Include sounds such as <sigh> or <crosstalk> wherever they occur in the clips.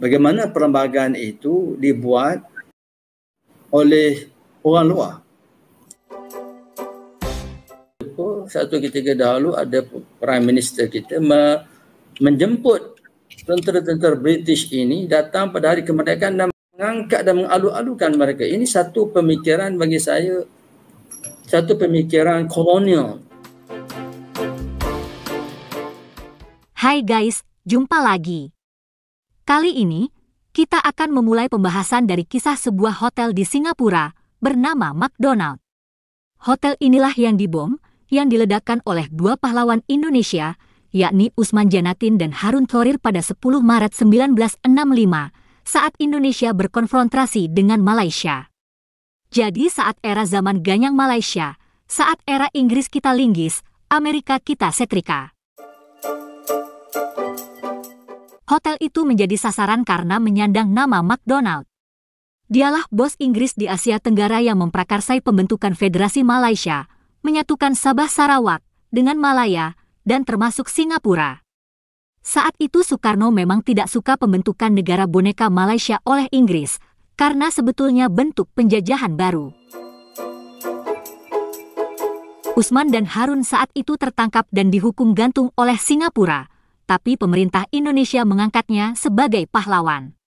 bagaimana perlembagaan itu dibuat oleh orang luar. Satu ketika dahulu ada Prime Minister kita menjemput tentera-tentera British ini datang pada hari kemerdekaan dan mengangkat dan mengalu-alukan mereka. Ini satu pemikiran bagi saya, satu pemikiran kolonial. Hai guys, jumpa lagi. Kali ini, kita akan memulai pembahasan dari kisah sebuah hotel di Singapura bernama McDonald. Hotel inilah yang dibom, yang diledakkan oleh dua pahlawan Indonesia, yakni Usman Janatin dan Harun Thorir pada 10 Maret 1965 saat Indonesia berkonfrontasi dengan Malaysia. Jadi saat era zaman Ganyang Malaysia, saat era Inggris kita linggis, Amerika kita setrika. hotel itu menjadi sasaran karena menyandang nama McDonald. Dialah bos Inggris di Asia Tenggara yang memprakarsai pembentukan Federasi Malaysia, menyatukan Sabah Sarawak dengan Malaya, dan termasuk Singapura. Saat itu Soekarno memang tidak suka pembentukan negara boneka Malaysia oleh Inggris, karena sebetulnya bentuk penjajahan baru. Usman dan Harun saat itu tertangkap dan dihukum gantung oleh Singapura, tapi pemerintah Indonesia mengangkatnya sebagai pahlawan.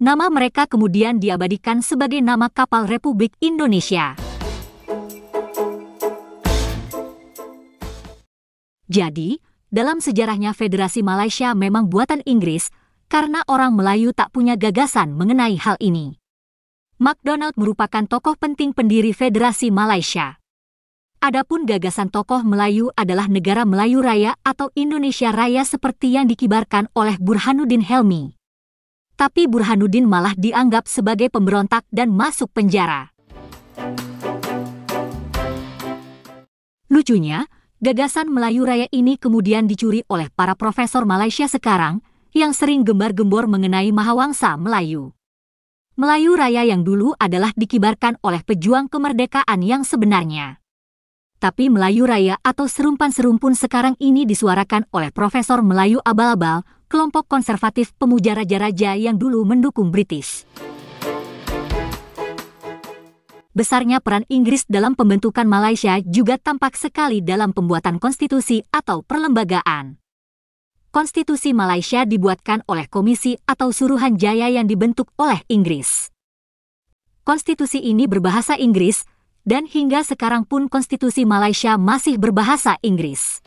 Nama mereka kemudian diabadikan sebagai nama kapal Republik Indonesia. Jadi, dalam sejarahnya Federasi Malaysia memang buatan Inggris karena orang Melayu tak punya gagasan mengenai hal ini. McDonald merupakan tokoh penting pendiri Federasi Malaysia. Adapun gagasan tokoh Melayu adalah negara Melayu Raya atau Indonesia Raya seperti yang dikibarkan oleh Burhanuddin Helmi. Tapi Burhanuddin malah dianggap sebagai pemberontak dan masuk penjara. Lucunya, gagasan Melayu Raya ini kemudian dicuri oleh para profesor Malaysia sekarang yang sering gembar-gembor mengenai Mahawangsa Melayu. Melayu Raya yang dulu adalah dikibarkan oleh pejuang kemerdekaan yang sebenarnya tapi Melayu Raya atau serumpan serumpun sekarang ini disuarakan oleh Profesor Melayu Abal-Abal, kelompok konservatif pemuja raja-raja yang dulu mendukung British. Besarnya peran Inggris dalam pembentukan Malaysia juga tampak sekali dalam pembuatan konstitusi atau perlembagaan. Konstitusi Malaysia dibuatkan oleh komisi atau suruhan jaya yang dibentuk oleh Inggris. Konstitusi ini berbahasa Inggris dan hingga sekarang pun konstitusi Malaysia masih berbahasa Inggris.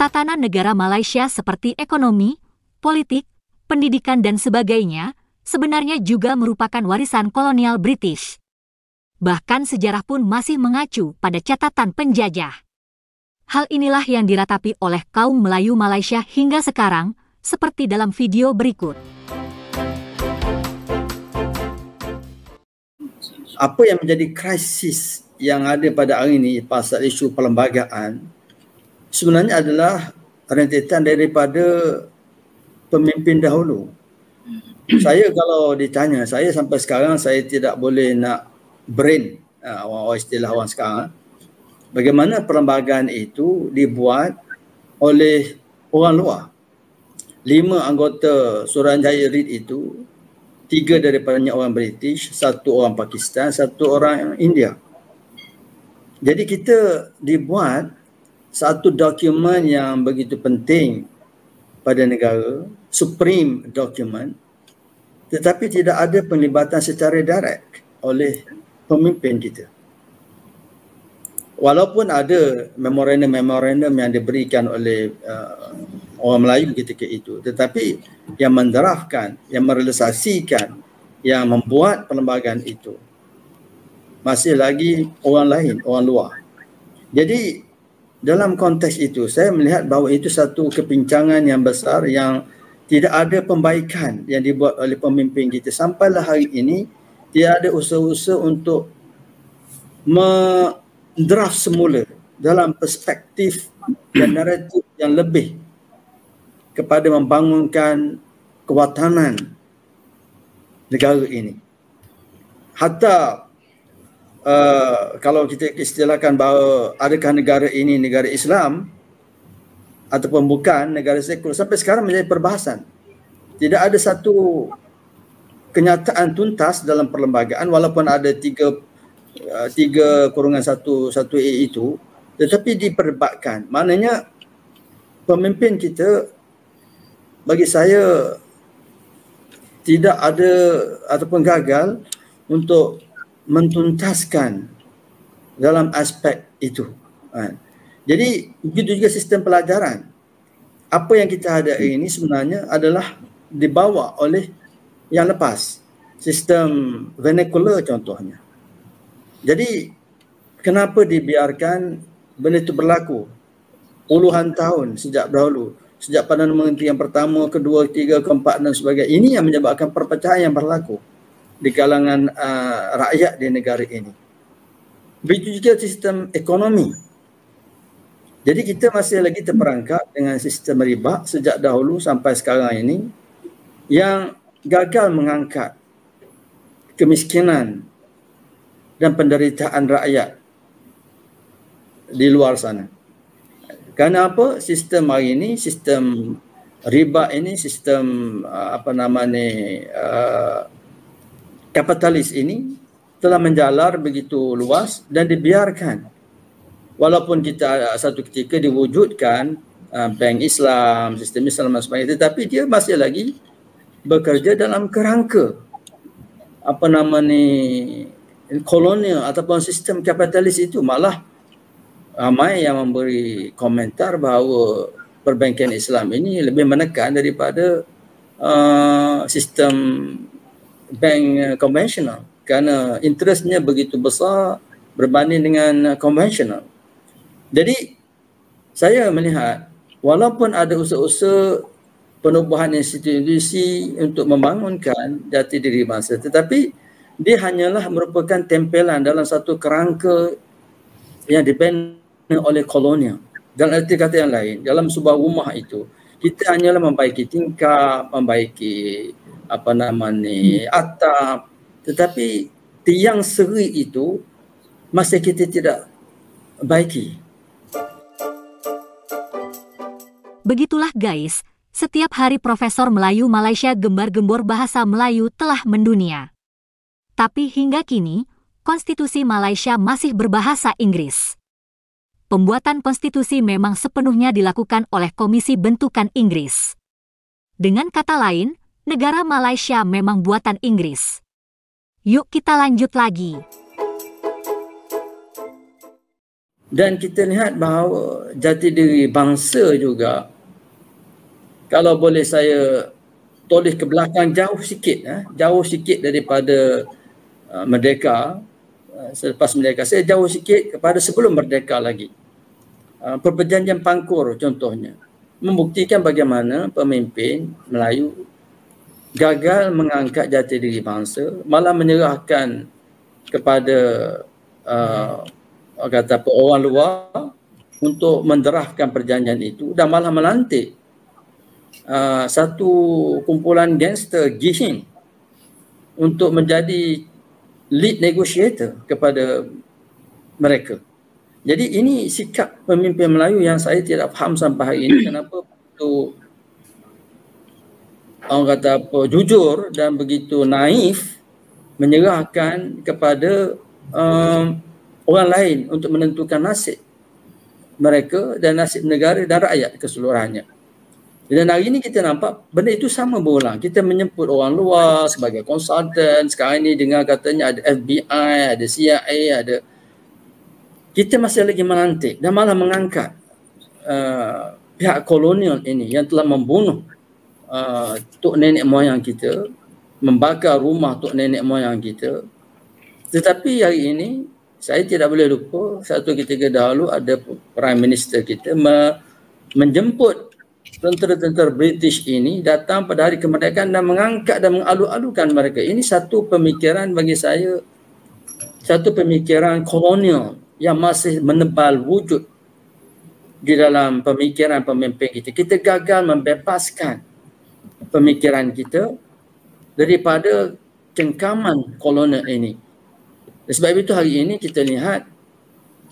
Tatanan negara Malaysia seperti ekonomi, politik, pendidikan dan sebagainya sebenarnya juga merupakan warisan kolonial British. Bahkan sejarah pun masih mengacu pada catatan penjajah. Hal inilah yang diratapi oleh kaum Melayu Malaysia hingga sekarang, seperti dalam video berikut. apa yang menjadi krisis yang ada pada hari ini pasal isu perlembagaan sebenarnya adalah rentetan daripada pemimpin dahulu. Hmm. saya kalau ditanya, saya sampai sekarang saya tidak boleh nak brain ha, orang uh, istilah orang sekarang bagaimana perlembagaan itu dibuat oleh orang luar. Lima anggota Suruhanjaya RIT itu tiga daripadanya orang British, satu orang Pakistan, satu orang India. Jadi kita dibuat satu dokumen yang begitu penting pada negara, supreme dokumen tetapi tidak ada penglibatan secara direct oleh pemimpin kita. Walaupun ada memorandum-memorandum yang diberikan oleh uh, orang Melayu ketika itu tetapi yang mendarafkan yang merealisasikan yang membuat perlembagaan itu masih lagi orang lain orang luar jadi dalam konteks itu saya melihat bahawa itu satu kepincangan yang besar yang tidak ada pembaikan yang dibuat oleh pemimpin kita sampailah hari ini tidak ada usaha-usaha untuk mendraft semula dalam perspektif dan naratif yang lebih kepada membangunkan kewatanan negara ini. Hatta uh, kalau kita istilahkan bahawa adakah negara ini negara Islam ataupun bukan negara sekular sampai sekarang menjadi perbahasan. Tidak ada satu kenyataan tuntas dalam perlembagaan walaupun ada tiga uh, tiga kurungan satu satu A itu tetapi diperdebatkan maknanya pemimpin kita bagi saya tidak ada ataupun gagal untuk mentuntaskan dalam aspek itu. Ha. Jadi begitu juga sistem pelajaran. Apa yang kita ada ini sebenarnya adalah dibawa oleh yang lepas. Sistem vernacular contohnya. Jadi kenapa dibiarkan benda itu berlaku puluhan tahun sejak dahulu sejak pandangan menteri yang pertama, kedua, ketiga, keempat dan sebagainya. Ini yang menyebabkan perpecahan yang berlaku di kalangan uh, rakyat di negara ini. Begitu juga sistem ekonomi. Jadi kita masih lagi terperangkap dengan sistem riba sejak dahulu sampai sekarang ini yang gagal mengangkat kemiskinan dan penderitaan rakyat di luar sana. Kerana apa? Sistem hari ini, sistem riba ini, sistem uh, apa nama ni uh, kapitalis ini telah menjalar begitu luas dan dibiarkan. Walaupun kita ah, satu ketika diwujudkan uh, bank Islam, sistem Islam dan sebagainya, tetapi dia masih lagi bekerja dalam kerangka apa nama ni kolonial ataupun sistem kapitalis itu malah ramai yang memberi komentar bahawa perbankan Islam ini lebih menekan daripada uh, sistem bank konvensional kerana interestnya begitu besar berbanding dengan konvensional. Jadi saya melihat walaupun ada usaha-usaha penubuhan institusi untuk membangunkan jati diri bangsa tetapi dia hanyalah merupakan tempelan dalam satu kerangka yang dipenuhi dibina oleh kolonia. Dan arti kata yang lain, dalam sebuah rumah itu, kita hanyalah membaiki tingkap, membaiki apa nama ni, atap. Tetapi tiang seri itu masih kita tidak baiki. Begitulah guys, setiap hari Profesor Melayu Malaysia gembar-gembor bahasa Melayu telah mendunia. Tapi hingga kini, konstitusi Malaysia masih berbahasa Inggris pembuatan konstitusi memang sepenuhnya dilakukan oleh Komisi Bentukan Inggris. Dengan kata lain, negara Malaysia memang buatan Inggris. Yuk kita lanjut lagi. Dan kita lihat bahawa jati diri bangsa juga, kalau boleh saya tulis ke belakang jauh sikit, eh, jauh sikit daripada uh, merdeka, uh, selepas merdeka, saya jauh sikit kepada sebelum merdeka lagi. Ah, perjanjian pangkur contohnya membuktikan bagaimana pemimpin Melayu gagal mengangkat jati diri bangsa malah menyerahkan kepada uh, kata apa, orang luar untuk menderahkan perjanjian itu dan malah melantik uh, satu kumpulan gangster Gihin untuk menjadi lead negotiator kepada mereka jadi ini sikap pemimpin Melayu yang saya tidak faham sampai hari ini kenapa begitu orang kata apa, jujur dan begitu naif menyerahkan kepada um, orang lain untuk menentukan nasib mereka dan nasib negara dan rakyat keseluruhannya. Dan hari ini kita nampak benda itu sama berulang. Kita menyebut orang luar sebagai konsultan. Sekarang ini dengar katanya ada FBI, ada CIA, ada kita masih lagi melantik dan malah mengangkat uh, pihak kolonial ini yang telah membunuh uh, tok nenek moyang kita, membakar rumah tok nenek moyang kita. Tetapi hari ini saya tidak boleh lupa satu ketika dahulu ada prime minister kita me- menjemput tentera-tentera British ini datang pada hari kemerdekaan dan mengangkat dan mengalu-alukan mereka. Ini satu pemikiran bagi saya satu pemikiran kolonial yang masih menebal wujud di dalam pemikiran pemimpin kita. Kita gagal membebaskan pemikiran kita daripada cengkaman kolonel ini. Sebab itu hari ini kita lihat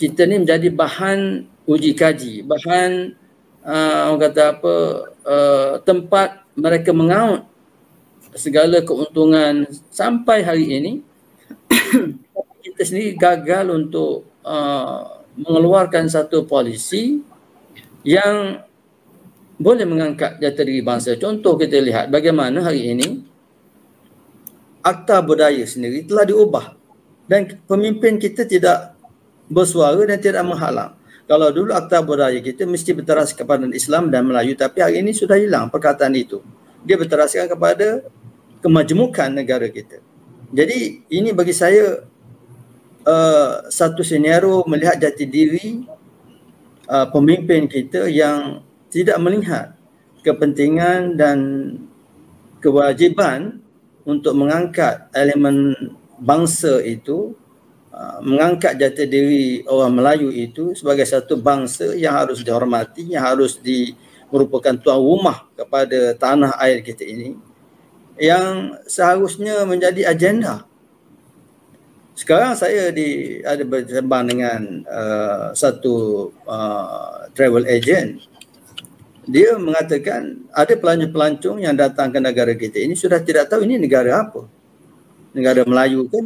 kita ni menjadi bahan uji kaji, bahan uh, orang kata apa uh, tempat mereka mengaut segala keuntungan sampai hari ini <coughs> kita sendiri gagal untuk uh, mengeluarkan satu polisi yang boleh mengangkat jati diri bangsa. Contoh kita lihat bagaimana hari ini akta budaya sendiri telah diubah dan pemimpin kita tidak bersuara dan tidak menghalang. Kalau dulu akta budaya kita mesti berteras kepada Islam dan Melayu tapi hari ini sudah hilang perkataan itu. Dia berteraskan kepada kemajemukan negara kita. Jadi ini bagi saya Uh, satu senario melihat jati diri uh, pemimpin kita yang tidak melihat kepentingan dan kewajiban untuk mengangkat elemen bangsa itu uh, mengangkat jati diri orang Melayu itu sebagai satu bangsa yang harus dihormati yang harus di merupakan tuan rumah kepada tanah air kita ini yang seharusnya menjadi agenda sekarang saya di ada bersembang dengan uh, satu uh, travel agent dia mengatakan ada pelancong-pelancong yang datang ke negara kita ini sudah tidak tahu ini negara apa negara Melayu ke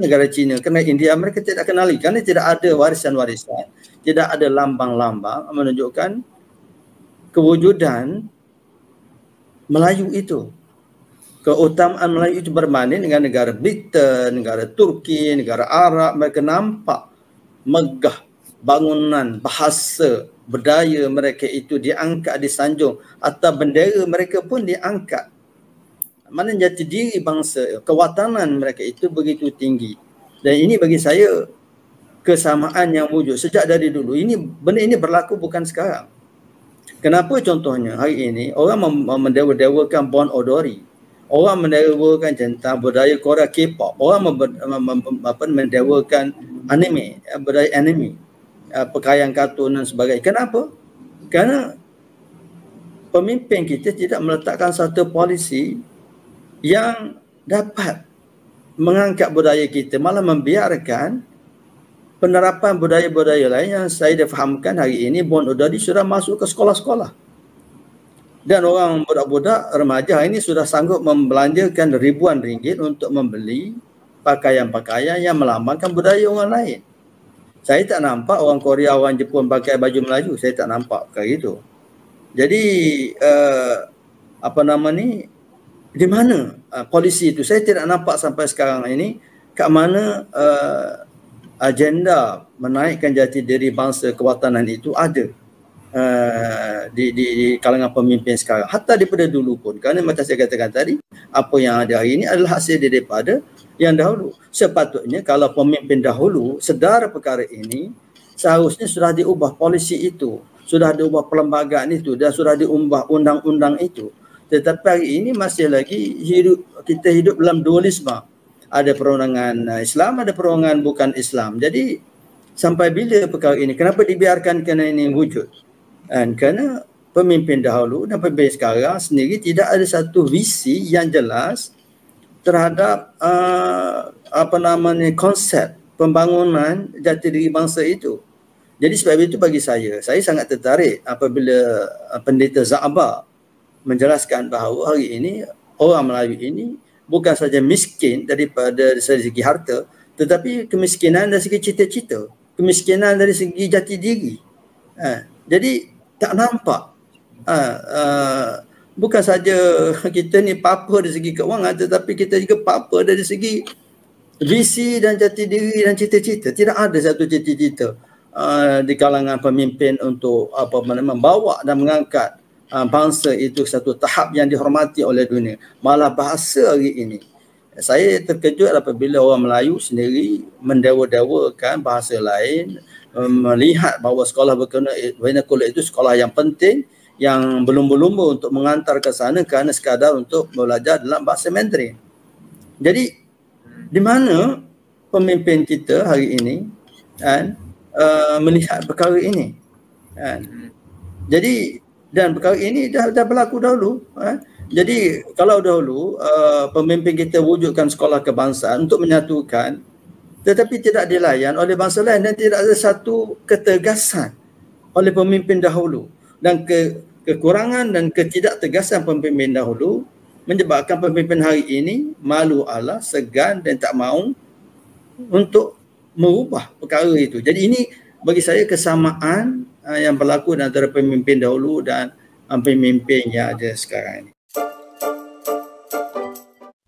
negara Cina kerana India mereka tidak kenali kerana tidak ada warisan-warisan tidak ada lambang-lambang menunjukkan kewujudan Melayu itu keutamaan Melayu itu bermakna dengan negara Britain, negara Turki, negara Arab mereka nampak megah bangunan bahasa berdaya mereka itu diangkat disanjung atau bendera mereka pun diangkat mana jati diri bangsa kewatanan mereka itu begitu tinggi dan ini bagi saya kesamaan yang wujud sejak dari dulu ini benda ini berlaku bukan sekarang kenapa contohnya hari ini orang mendewa-dewakan Bon Odori orang mendewakan tentang budaya Korea K-pop, orang mem- mem- apa, mendewakan anime, ya, budaya anime, uh, pakaian kartun dan sebagainya. Kenapa? Kerana pemimpin kita tidak meletakkan satu polisi yang dapat mengangkat budaya kita, malah membiarkan penerapan budaya-budaya lain yang saya fahamkan hari ini Bon Odadi sudah masuk ke sekolah-sekolah dan orang budak-budak remaja ini sudah sanggup membelanjakan ribuan ringgit untuk membeli pakaian-pakaian yang melambangkan budaya orang lain. Saya tak nampak orang Korea, orang Jepun pakai baju Melayu. Saya tak nampak kayak itu. Jadi uh, apa nama ni? Di mana uh, polisi itu? Saya tidak nampak sampai sekarang ini. Kat mana uh, agenda menaikkan jati diri bangsa kewatanan itu ada? uh, di, di, di kalangan pemimpin sekarang. Hatta daripada dulu pun. Kerana macam saya katakan tadi, apa yang ada hari ini adalah hasil daripada yang dahulu. Sepatutnya kalau pemimpin dahulu sedar perkara ini, seharusnya sudah diubah polisi itu. Sudah diubah perlembagaan itu dan sudah diubah undang-undang itu. Tetapi hari ini masih lagi hidup, kita hidup dalam dualisme. Ada perundangan eh, Islam, ada perundangan bukan Islam. Jadi sampai bila perkara ini? Kenapa dibiarkan kena ini wujud? Dan kerana pemimpin dahulu dan pemimpin sekarang sendiri tidak ada satu visi yang jelas terhadap uh, apa namanya konsep pembangunan jati diri bangsa itu. Jadi sebab itu bagi saya, saya sangat tertarik apabila uh, pendeta Zaba menjelaskan bahawa hari ini orang Melayu ini bukan saja miskin daripada dari segi harta tetapi kemiskinan dari segi cita-cita, kemiskinan dari segi jati diri. Ha. Jadi tak nampak. Ha, uh, bukan saja kita ni papa dari segi kewangan tetapi kita juga papa dari segi visi dan jati diri dan cita-cita. Tidak ada satu cita-cita uh, di kalangan pemimpin untuk apa membawa dan mengangkat uh, bangsa itu satu tahap yang dihormati oleh dunia. Malah bahasa hari ini. Saya terkejut apabila orang Melayu sendiri mendewa-dewakan bahasa lain Um, melihat bahawa sekolah vernacular itu sekolah yang penting yang belum-belum untuk mengantar ke sana kerana sekadar untuk belajar dalam bahasa Mandarin. Jadi di mana pemimpin kita hari ini kan uh, melihat perkara ini kan. Jadi dan perkara ini dah dah berlaku dahulu kan. Jadi kalau dahulu uh, pemimpin kita wujudkan sekolah kebangsaan untuk menyatukan tetapi tidak dilayan oleh bangsa lain dan tidak ada satu ketegasan oleh pemimpin dahulu dan ke, kekurangan dan ketidaktegasan pemimpin dahulu menyebabkan pemimpin hari ini malu Allah segan dan tak mau untuk merubah perkara itu. Jadi ini bagi saya kesamaan uh, yang berlaku antara pemimpin dahulu dan uh, pemimpin yang ada sekarang ini.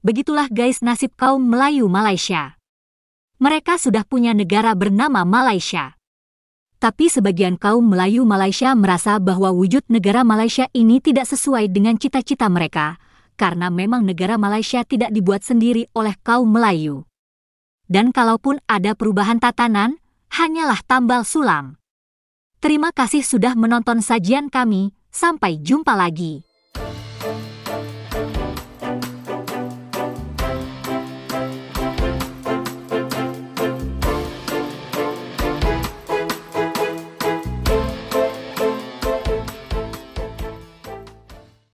Begitulah guys nasib kaum Melayu Malaysia. mereka sudah punya negara bernama Malaysia. Tapi sebagian kaum Melayu Malaysia merasa bahwa wujud negara Malaysia ini tidak sesuai dengan cita-cita mereka, karena memang negara Malaysia tidak dibuat sendiri oleh kaum Melayu. Dan kalaupun ada perubahan tatanan, hanyalah tambal sulam. Terima kasih sudah menonton sajian kami, sampai jumpa lagi.